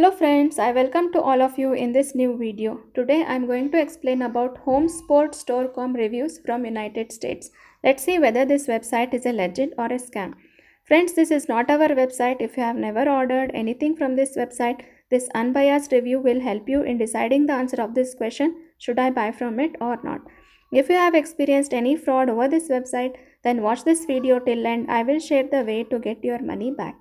Hello friends, I welcome to all of you in this new video. Today I am going to explain about HomeSport.com reviews from United States. Let's see whether this website is a legit or a scam. Friends, this is not our website. If you have never ordered anything from this website, this unbiased review will help you in deciding the answer of this question, should I buy from it or not. If you have experienced any fraud over this website, then watch this video till end. I will share the way to get your money back.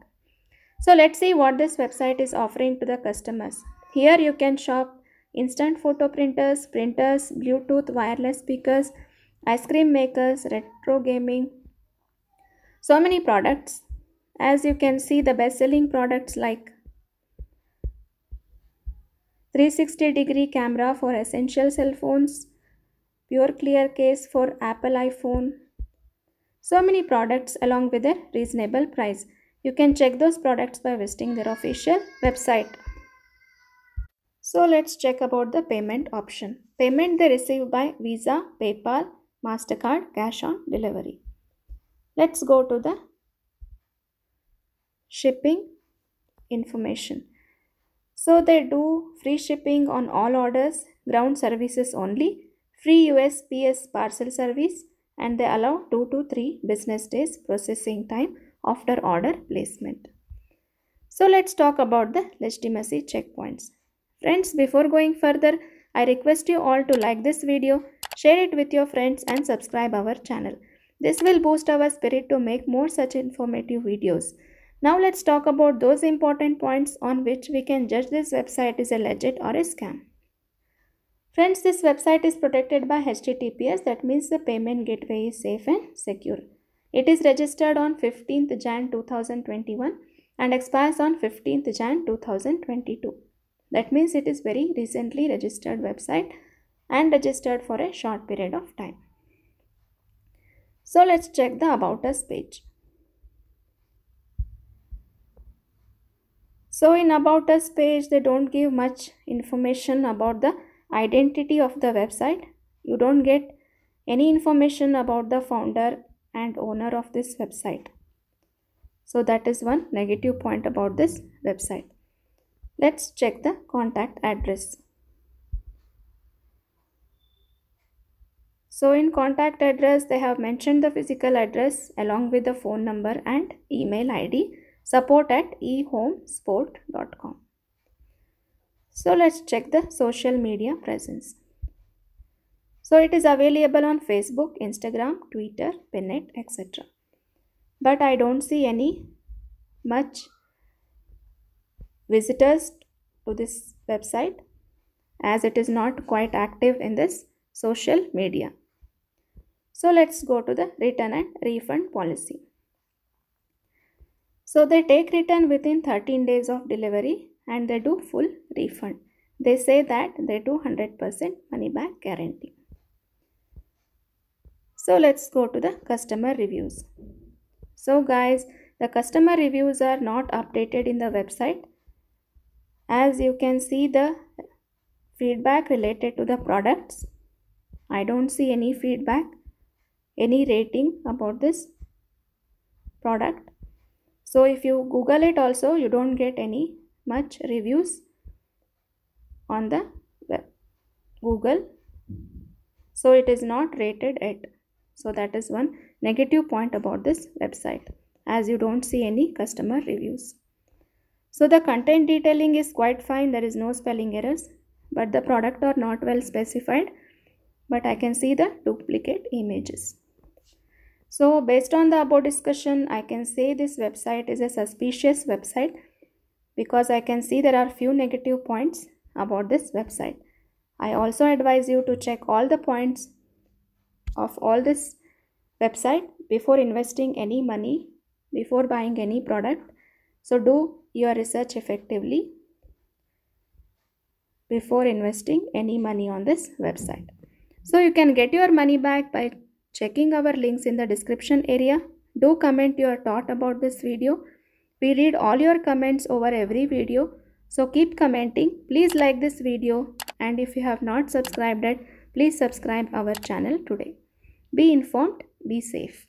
So let's see what this website is offering to the customers. Here you can shop instant photo printers, printers, Bluetooth, wireless speakers, ice cream makers, retro gaming, so many products. As you can see the best selling products like 360 degree camera for essential cell phones, pure clear case for Apple iPhone. So many products along with a reasonable price. You can check those products by visiting their official website. So let's check about the payment option. Payment they receive by Visa, PayPal, MasterCard, cash on delivery. Let's go to the shipping information. So they do free shipping on all orders, ground services only, free USPS parcel service and they allow 2 to 3 business days processing time after order placement. So let's talk about the legitimacy checkpoints. Friends, before going further, I request you all to like this video, share it with your friends and subscribe our channel. This will boost our spirit to make more such informative videos. Now let's talk about those important points on which we can judge this website is a legit or a scam. Friends, this website is protected by HTTPS that means the payment gateway is safe and secure. It is registered on 15th Jan 2021 and expires on 15th Jan 2022. That means it is very recently registered website and registered for a short period of time. So let's check the About Us page. So in About Us page, they don't give much information about the identity of the website. You don't get any information about the founder and owner of this website. So that is one negative point about this website. Let's check the contact address. So in contact address, they have mentioned the physical address along with the phone number and email ID support at ehomesport.com. So let's check the social media presence. So it is available on Facebook, Instagram, Twitter, Pinterest, etc. But I don't see any much visitors to this website as it is not quite active in this social media. So let's go to the return and refund policy. So they take return within 13 days of delivery and they do full refund. They say that they do 100% money back guarantee. So let's go to the customer reviews. So guys, the customer reviews are not updated in the website. As you can see the feedback related to the products. I don't see any feedback, any rating about this product. So if you Google it also, you don't get any much reviews on the web, Google. So it is not rated at so that is one negative point about this website as you don't see any customer reviews so the content detailing is quite fine there is no spelling errors but the product are not well specified but i can see the duplicate images so based on the above discussion i can say this website is a suspicious website because i can see there are few negative points about this website i also advise you to check all the points of all this website before investing any money before buying any product so do your research effectively before investing any money on this website so you can get your money back by checking our links in the description area do comment your thought about this video we read all your comments over every video so keep commenting please like this video and if you have not subscribed yet please subscribe our channel today be informed, be safe.